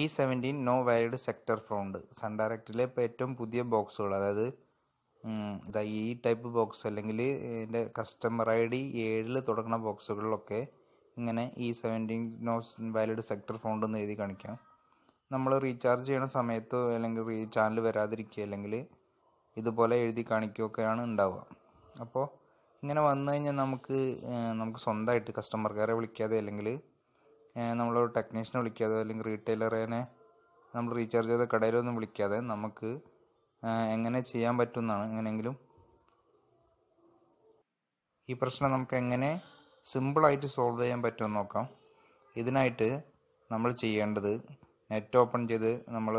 E seventeen no valid sector found Sun ഡയറക്റ്റിലെ ഇപ്പോൾ ഏറ്റവും പുതിയ ബോക്സുകൾ അതായത് ഇതായി ഈ ടൈപ്പ് ബോക്സ് അല്ലെങ്കിൽ എൻ്റെ കസ്റ്റമർ ഐ ഡി ഏഴിൽ തുടങ്ങുന്ന ബോക്സുകളിലൊക്കെ ഇങ്ങനെ E seventeen no valid sector found എന്ന് എഴുതി കാണിക്കാം നമ്മൾ റീചാർജ് ചെയ്യണ സമയത്തോ അല്ലെങ്കിൽ റീ ചാനൽ വരാതിരിക്കുക അല്ലെങ്കിൽ ഇതുപോലെ എഴുതി കാണിക്കുകയൊക്കെയാണ് ഉണ്ടാവുക അപ്പോൾ ഇങ്ങനെ വന്നു കഴിഞ്ഞാൽ നമുക്ക് നമുക്ക് സ്വന്തമായിട്ട് കസ്റ്റമർ കെയറെ വിളിക്കാതെ അല്ലെങ്കിൽ നമ്മൾ ടെക്നീഷ്യനെ വിളിക്കാതെ അല്ലെങ്കിൽ റീറ്റെയിലറിനെ നമ്മൾ റീചാർജ് ചെയ്ത കടയിലൊന്നും വിളിക്കാതെ നമുക്ക് എങ്ങനെ ചെയ്യാൻ പറ്റുമെന്നാണ് എങ്ങനെയെങ്കിലും ഈ പ്രശ്നം നമുക്ക് എങ്ങനെ സിമ്പിളായിട്ട് സോൾവ് ചെയ്യാൻ പറ്റുമെന്ന് നോക്കാം ഇതിനായിട്ട് നമ്മൾ ചെയ്യേണ്ടത് നെറ്റ് ഓപ്പൺ ചെയ്ത് നമ്മൾ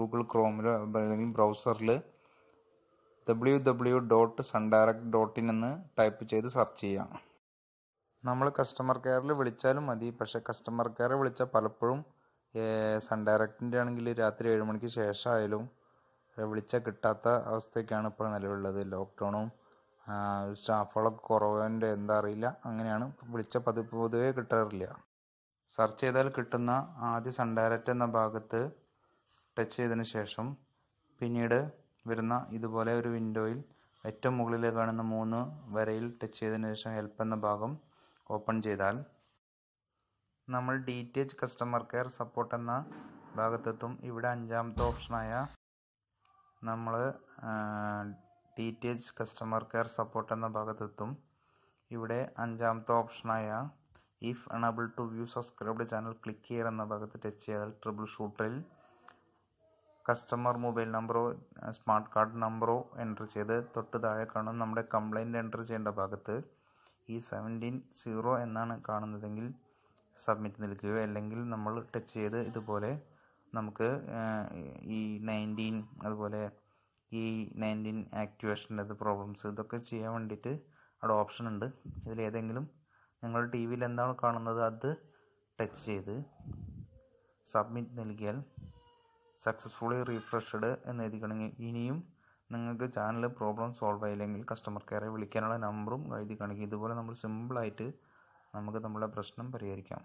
ഗൂഗിൾ ക്രോമിലോ അല്ലെങ്കിൽ ബ്രൗസറിൽ W W dot Sun Direct dot in എന്ന് ടൈപ്പ് ചെയ്ത് സെർച്ച് ചെയ്യാം നമ്മൾ കസ്റ്റമർ കെയറിൽ വിളിച്ചാലും മതി പക്ഷേ കസ്റ്റമർ കെയർ വിളിച്ചാൽ പലപ്പോഴും സൺ ഡയറക്റ്റിൻ്റെ ആണെങ്കിൽ രാത്രി ഏഴ് മണിക്ക് ശേഷമായാലും വിളിച്ചാൽ കിട്ടാത്ത അവസ്ഥയൊക്കെയാണ് ഇപ്പോൾ നിലവിലുള്ളത് ലോക്ക്ഡൗണും സ്റ്റാഫുകളൊക്കെ കുറവൻ്റെ എന്താ അറിയില്ല അങ്ങനെയാണ് വിളിച്ച പതിപ്പ് പൊതുവേ കിട്ടാറില്ല സെർച്ച് ചെയ്താൽ കിട്ടുന്ന ആദ്യ സൺ ഡയറക്റ്റ് എന്ന ഭാഗത്ത് ടച്ച് ചെയ്തതിന് ശേഷം പിന്നീട് വരുന്ന ഇതുപോലെ ഒരു വിൻഡോയിൽ ഏറ്റവും മുകളിൽ കാണുന്ന മൂന്ന് വരയിൽ ടച്ച് ചെയ്തതിന് ശേഷം ഹെൽപ്പ് എന്ന ഭാഗം ഓപ്പൺ ചെയ്താൽ നമ്മൾ D T H customer care support എന്ന ഭാഗത്തെത്തും ഇവിടെ അഞ്ചാമത്തെ ഓപ്ഷനായ നമ്മൾ D T H customer care support എന്ന ഭാഗത്തെത്തും ഇവിടെ അഞ്ചാമത്തെ ഓപ്ഷനായ if unable to view subscribed channel click ചെയ്യർ എന്ന ഭാഗത്ത് ടച്ച് ചെയ്താൽ ട്രിപ്പിൾ ഷൂട്ടറിൽ കസ്റ്റമർ മൊബൈൽ നമ്പറോ സ്മാർട്ട് കാർഡ് നമ്പറോ എൻ്റർ ചെയ്ത് തൊട്ട് താഴെ കാണും നമ്മുടെ കംപ്ലൈൻറ്റ് എൻ്റർ ചെയ്യേണ്ട ഭാഗത്ത് ഈ സെവൻറ്റീൻ സീറോ എന്നാണ് കാണുന്നതെങ്കിൽ സബ്മിറ്റ് നൽകുക അല്ലെങ്കിൽ നമ്മൾ ടച്ച് ചെയ്ത് ഇതുപോലെ നമുക്ക് ഈ നയൻറ്റീൻ അതുപോലെ ഈ നയൻറ്റീൻ ആക്ടിവേഷൻ്റെ അത് പ്രോബ്ലംസ് ഇതൊക്കെ ചെയ്യാൻ വേണ്ടിയിട്ട് അവിടെ ഓപ്ഷൻ ഉണ്ട് ഇതിലേതെങ്കിലും നിങ്ങൾ ടി വിയിൽ എന്താണ് കാണുന്നത് അത് ടച്ച് ചെയ്ത് സബ്മിറ്റ് നൽകിയാൽ സക്സസ്ഫുള്ളി റീഫ്രഷ്ഡ് എന്ന് എഴുതിക്കണമെങ്കിൽ ഇനിയും നിങ്ങൾക്ക് ചാനൽ പ്രോബ്ലം സോൾവ് ആയില്ലെങ്കിൽ കസ്റ്റമർ കെയറെ വിളിക്കാനുള്ള നമ്പറും എഴുതി കാണിക്കും ഇതുപോലെ നമ്മൾ സിമ്പിളായിട്ട് നമുക്ക് നമ്മുടെ പ്രശ്നം പരിഹരിക്കാം